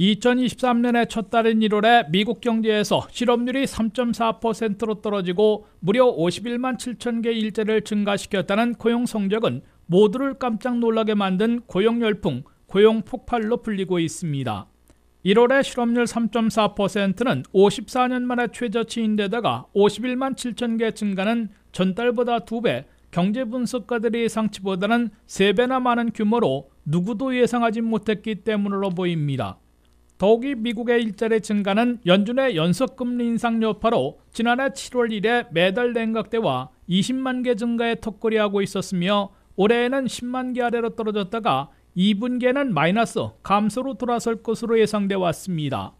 2023년의 첫 달인 1월에 미국 경제에서 실업률이 3.4%로 떨어지고 무려 51만 7천 개 일자를 증가시켰다는 고용 성적은 모두를 깜짝 놀라게 만든 고용 열풍, 고용 폭발로 불리고 있습니다. 1월의 실업률 3.4%는 54년 만에 최저치인데다가 51만 7천 개 증가는 전달보다 2배, 경제 분석가들이 예상치보다는 3배나 많은 규모로 누구도 예상하지 못했기 때문으로 보입니다. 더욱이 미국의 일자리 증가는 연준의 연속금리 인상 여파로 지난해 7월 1일에 매달 냉각대와 20만 개 증가에 턱걸이하고 있었으며 올해에는 10만 개 아래로 떨어졌다가 2분기에는 마이너스 감소로 돌아설 것으로 예상돼 왔습니다.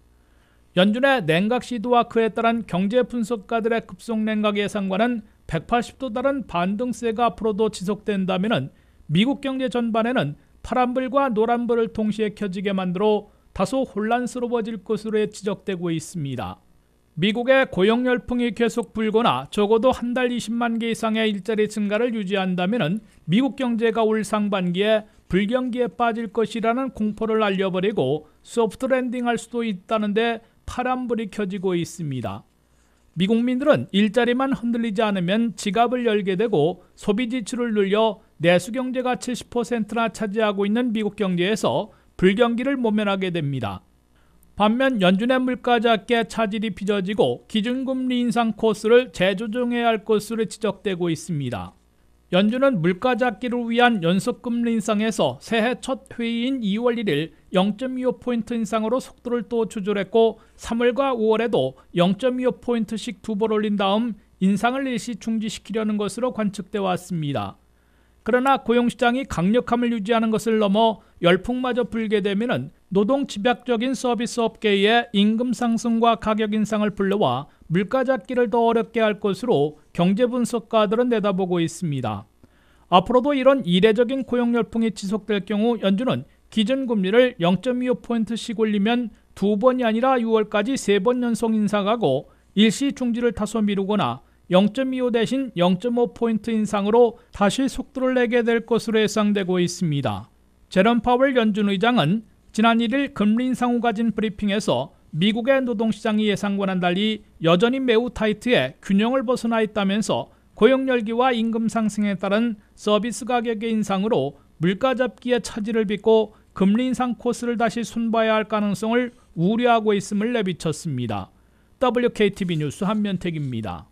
연준의 냉각 시도와 그에 따른 경제 분석가들의 급속 냉각 예상과는 180도 다른 반등세가 앞으로도 지속된다면 미국 경제 전반에는 파란불과 노란불을 동시에 켜지게 만들어 다소 혼란스러워질 것으로 지적되고 있습니다. 미국의 고용 열풍이 계속 불거나 적어도 한 달 20만 개 이상의 일자리 증가를 유지한다면 미국 경제가 올 상반기에 불경기에 빠질 것이라는 공포를 알려버리고 소프트 랜딩할 수도 있다는데 파란불이 켜지고 있습니다. 미국민들은 일자리만 흔들리지 않으면 지갑을 열게 되고 소비 지출을 늘려 내수 경제가 70%나 차지하고 있는 미국 경제에서 불경기를 모면하게 됩니다. 반면 연준의 물가 잡기에 차질이 빚어지고 기준금리 인상 코스를 재조정해야 할 것으로 지적되고 있습니다. 연준은 물가 잡기를 위한 연속금리 인상에서 새해 첫 회의인 2월 1일 0.25포인트 인상으로 속도를 또 조절했고 3월과 5월에도 0.25포인트씩 두 번 올린 다음 인상을 일시 중지시키려는 것으로 관측돼 왔습니다. 그러나 고용시장이 강력함을 유지하는 것을 넘어 열풍마저 불게 되면 노동 집약적인 서비스 업계의 임금 상승과 가격 인상을 불러와 물가 잡기를 더 어렵게 할 것으로 경제 분석가들은 내다보고 있습니다. 앞으로도 이런 이례적인 고용 열풍이 지속될 경우 연준은 기준금리를 0 2 5씩 올리면 두 번이 아니라 6월까지 세 번 연속 인상하고 일시 중지를 다소 미루거나 0.25 대신 0.5포인트 인상으로 다시 속도를 내게 될 것으로 예상되고 있습니다. 제런 파월 연준 의장은 지난 1일 금리 인상 후 가진 브리핑에서 미국의 노동시장이 예상과는 달리 여전히 매우 타이트해 균형을 벗어나 있다면서 고용열기와 임금 상승에 따른 서비스 가격의 인상으로 물가 잡기에 차질을 빚고 금리 인상 코스를 다시 손봐야 할 가능성을 우려하고 있음을 내비쳤습니다. WKTV 뉴스 한면택입니다.